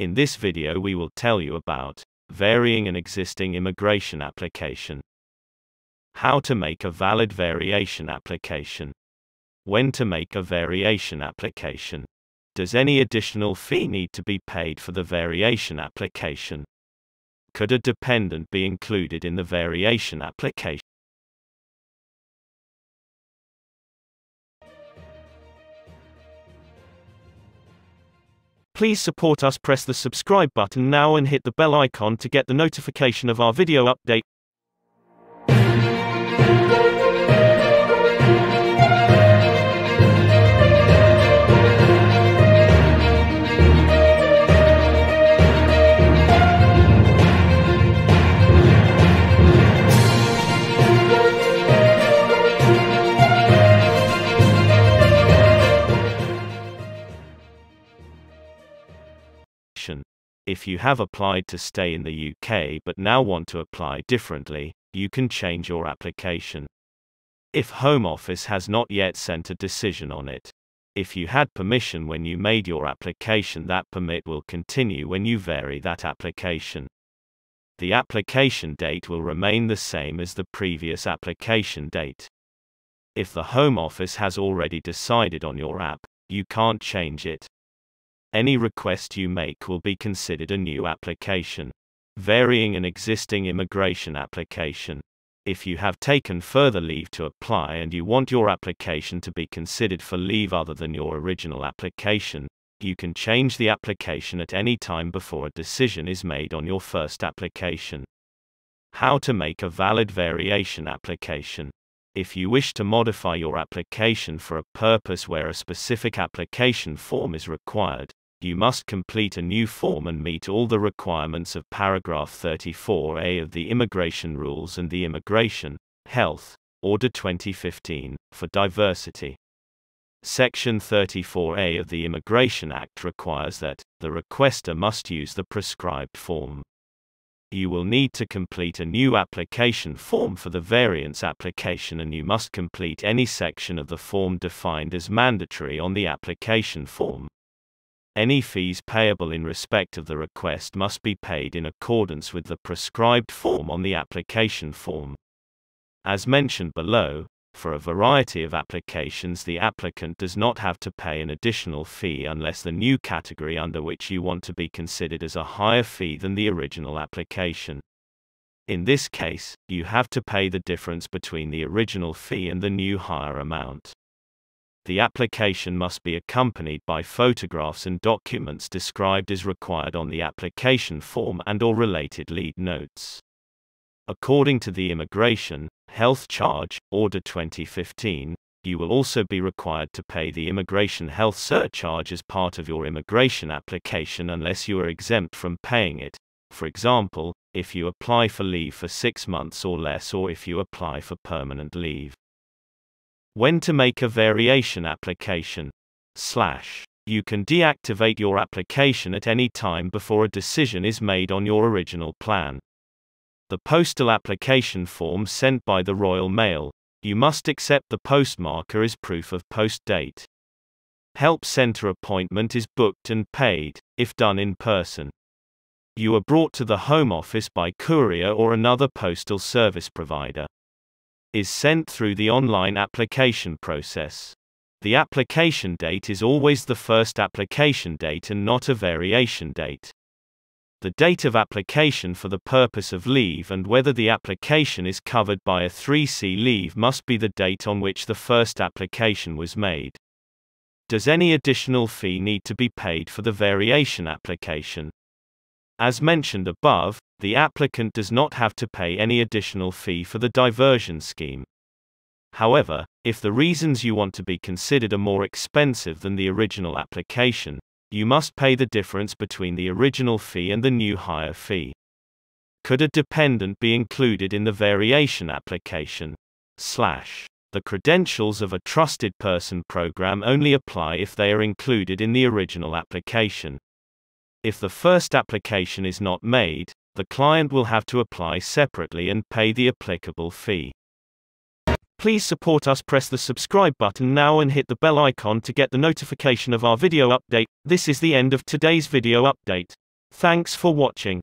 In this video we will tell you about varying an existing immigration application, how to make a valid variation application, when to make a variation application, does any additional fee need to be paid for the variation application, could a dependent be included in the variation application? Please support us press the subscribe button now and hit the bell icon to get the notification of our video update. If you have applied to stay in the UK but now want to apply differently, you can change your application. If Home Office has not yet sent a decision on it. If you had permission when you made your application that permit will continue when you vary that application. The application date will remain the same as the previous application date. If the Home Office has already decided on your app, you can't change it. Any request you make will be considered a new application, varying an existing immigration application. If you have taken further leave to apply and you want your application to be considered for leave other than your original application, you can change the application at any time before a decision is made on your first application. How to make a valid variation application. If you wish to modify your application for a purpose where a specific application form is required, you must complete a new form and meet all the requirements of paragraph 34A of the Immigration Rules and the Immigration, Health, Order 2015, for diversity. Section 34A of the Immigration Act requires that the requester must use the prescribed form. You will need to complete a new application form for the variance application and you must complete any section of the form defined as mandatory on the application form. Any fees payable in respect of the request must be paid in accordance with the prescribed form on the application form. As mentioned below, for a variety of applications the applicant does not have to pay an additional fee unless the new category under which you want to be considered is a higher fee than the original application. In this case, you have to pay the difference between the original fee and the new higher amount. The application must be accompanied by photographs and documents described as required on the application form and or related lead notes. According to the Immigration, Health Charge, Order 2015, you will also be required to pay the immigration health surcharge as part of your immigration application unless you are exempt from paying it. For example, if you apply for leave for six months or less or if you apply for permanent leave. When to make a variation application. Slash. You can deactivate your application at any time before a decision is made on your original plan. The postal application form sent by the Royal Mail, you must accept the postmarker as proof of post date. Help Center appointment is booked and paid, if done in person. You are brought to the Home Office by courier or another postal service provider is sent through the online application process. The application date is always the first application date and not a variation date. The date of application for the purpose of leave and whether the application is covered by a 3C leave must be the date on which the first application was made. Does any additional fee need to be paid for the variation application? As mentioned above, the applicant does not have to pay any additional fee for the diversion scheme. However, if the reasons you want to be considered are more expensive than the original application, you must pay the difference between the original fee and the new higher fee. Could a dependent be included in the variation application? Slash. The credentials of a trusted person program only apply if they are included in the original application. If the first application is not made, the client will have to apply separately and pay the applicable fee. Please support us press the subscribe button now and hit the bell icon to get the notification of our video update. This is the end of today's video update. Thanks for watching.